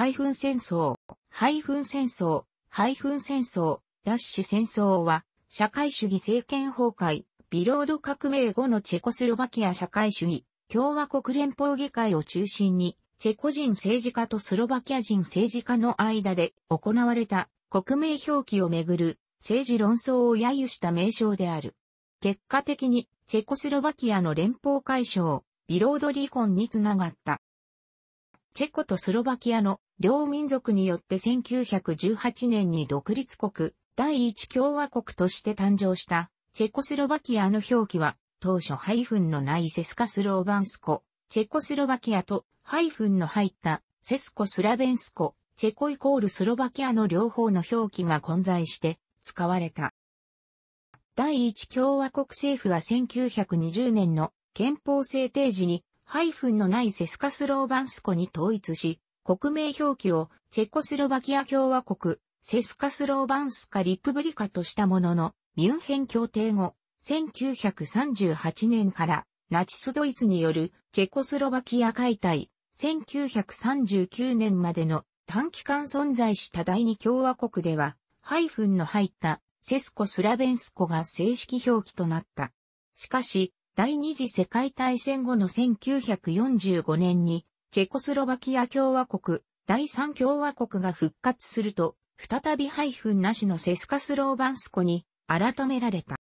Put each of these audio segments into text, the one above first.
ハイフン戦争、ハイフン戦争、ハイフン戦争、ダッシュ戦争は、社会主義政権崩壊、ビロード革命後のチェコスロバキア社会主義、共和国連邦議会を中心に、チェコ人政治家とスロバキア人政治家の間で行われた国名表記をめぐる政治論争を揶揄した名称である。結果的にチェコスロバキアの連邦解消、ビロード離婚につながった。チェコとスロバキアの両民族によって1918年に独立国、第一共和国として誕生した、チェコスロバキアの表記は、当初ハイフンのないセスカスローバンスコ、チェコスロバキアとハイフンの入ったセスコスラベンスコ、チェコイコールスロバキアの両方の表記が混在して使われた。第一共和国政府は1920年の憲法制定時にハイフンのないセスカスローバンスコに統一し、国名表記をチェコスロバキア共和国、セスカスローバンスカリプブリカとしたものの、ミュンヘン協定後、1938年からナチスドイツによるチェコスロバキア解体、1939年までの短期間存在した第二共和国では、ハイフンの入ったセスコスラベンスコが正式表記となった。しかし、第二次世界大戦後の1945年にチェコスロバキア共和国、第三共和国が復活すると、再び配分なしのセスカスローバンスコに改められた。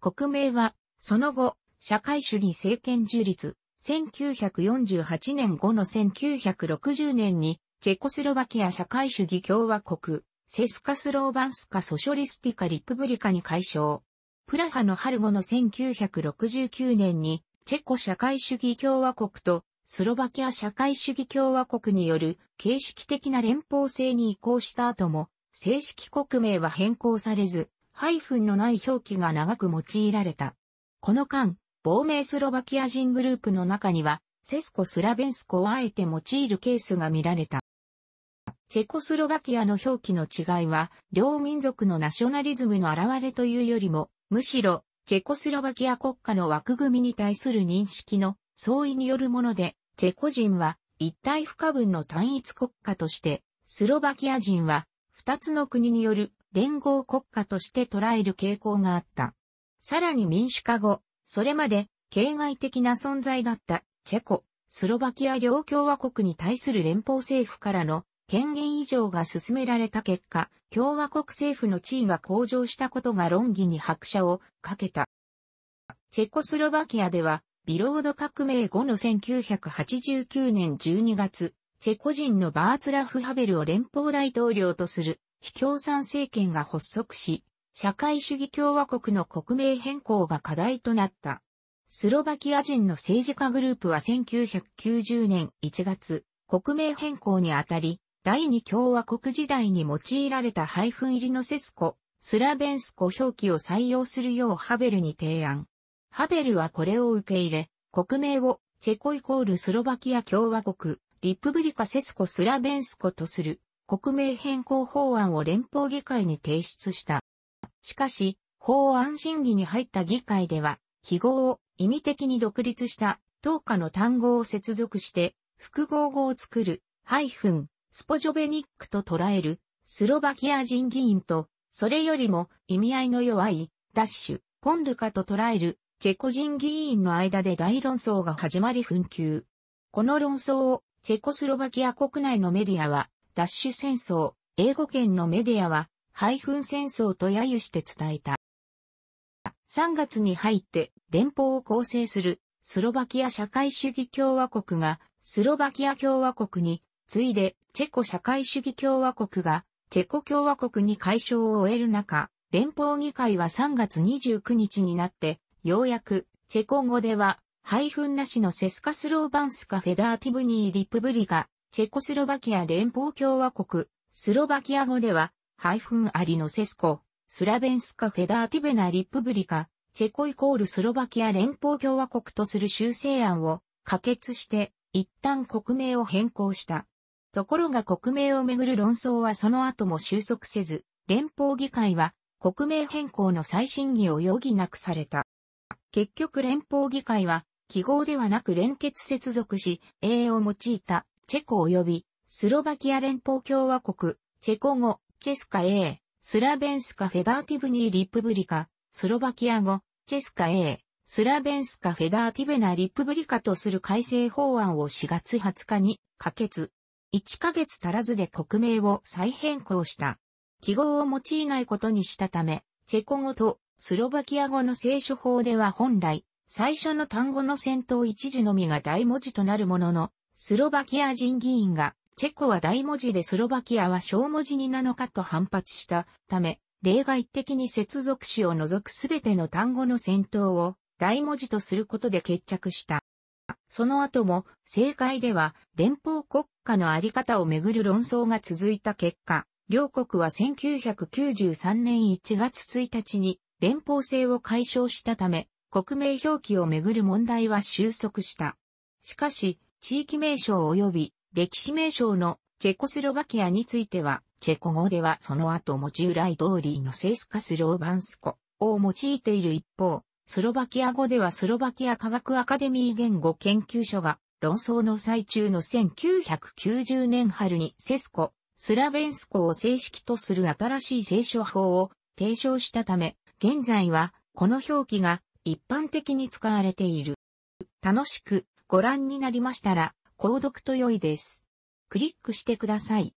国名は、その後、社会主義政権樹立、1948年後の1960年に、チェコスロバキア社会主義共和国、セスカスローバンスカソショリスティカリプブリカに解消。プラハの春後の1969年に、チェコ社会主義共和国とスロバキア社会主義共和国による形式的な連邦制に移行した後も、正式国名は変更されず、ハイフンのない表記が長く用いられた。この間、亡命スロバキア人グループの中には、セスコスラベンスコをあえて用いるケースが見られた。チェコスロバキアの表記の違いは、両民族のナショナリズムの表れというよりも、むしろ、チェコスロバキア国家の枠組みに対する認識の相違によるもので、チェコ人は一体不可分の単一国家として、スロバキア人は二つの国による連合国家として捉える傾向があった。さらに民主化後、それまで形外的な存在だったチェコ、スロバキア両共和国に対する連邦政府からの権限以上が進められた結果、共和国政府の地位が向上したことが論議に拍車をかけた。チェコスロバキアではビロード革命後の1989年12月、チェコ人のバーツラフ・ハベルを連邦大統領とする、非共産政権が発足し、社会主義共和国の国名変更が課題となった。スロバキア人の政治家グループは1990年1月、国名変更にあたり、第二共和国時代に用いられたハイフン入りのセスコ、スラベンスコ表記を採用するようハベルに提案。ハベルはこれを受け入れ、国名をチェコイコールスロバキア共和国、リップブリカセスコスラベンスコとする国名変更法案を連邦議会に提出した。しかし、法案審議に入った議会では、記号を意味的に独立した等価の単語を接続して、複合語を作る、ハイフン、スポジョベニックと捉える、スロバキア人議員と、それよりも意味合いの弱い、ダッシュ、ポンルカと捉える、チェコ人議員の間で大論争が始まり紛糾。この論争をチェコスロバキア国内のメディアは、ダッシュ戦争、英語圏のメディアは、ハイフン戦争と揶揄して伝えた。3月に入って連邦を構成するスロバキア社会主義共和国がスロバキア共和国に次いでチェコ社会主義共和国がチェコ共和国に解消を終える中、連邦議会は3月29日になってようやく、チェコ語では、配分なしのセスカスローバンスカフェダーティブニーリプブリが、チェコスロバキア連邦共和国、スロバキア語では、配分ありのセスコ、スラベンスカフェダーティブナリップブリカ、チェコイコールスロバキア連邦共和国とする修正案を可決して、一旦国名を変更した。ところが国名をめぐる論争はその後も収束せず、連邦議会は国名変更の再審議を余儀なくされた。結局連邦議会は、記号ではなく連結接続し、英を用いた、チェコ及び、スロバキア連邦共和国、チェコ語、チェスカ A、スラベンスカフェダーティブニーリップブリカ、スロバキア語、チェスカ A、スラベンスカフェダーティベナリップブリカとする改正法案を4月20日に可決。1ヶ月足らずで国名を再変更した。記号を用いないことにしたため、チェコ語とスロバキア語の聖書法では本来、最初の単語の先頭一字のみが大文字となるものの、スロバキア人議員が、チェコは大文字でスロバキアは小文字になのかと反発したため、例外的に接続詞を除くすべての単語の先頭を大文字とすることで決着した。その後も、正解では連邦国家のあり方をめぐる論争が続いた結果、両国は1993年1月1日に連邦制を解消したため、国名表記をめぐる問題は収束した。しかし、地域名称及び歴史名称のチェコスロバキアについては、チェコ語ではその後も従来通りのセスカスローバンスコを用いている一方、スロバキア語ではスロバキア科学アカデミー言語研究所が論争の最中の1990年春にセスコ、スラベンスコを正式とする新しい聖書法を提唱したため、現在は、この表記が一般的に使われている。楽しくご覧になりましたら、購読と良いです。クリックしてください。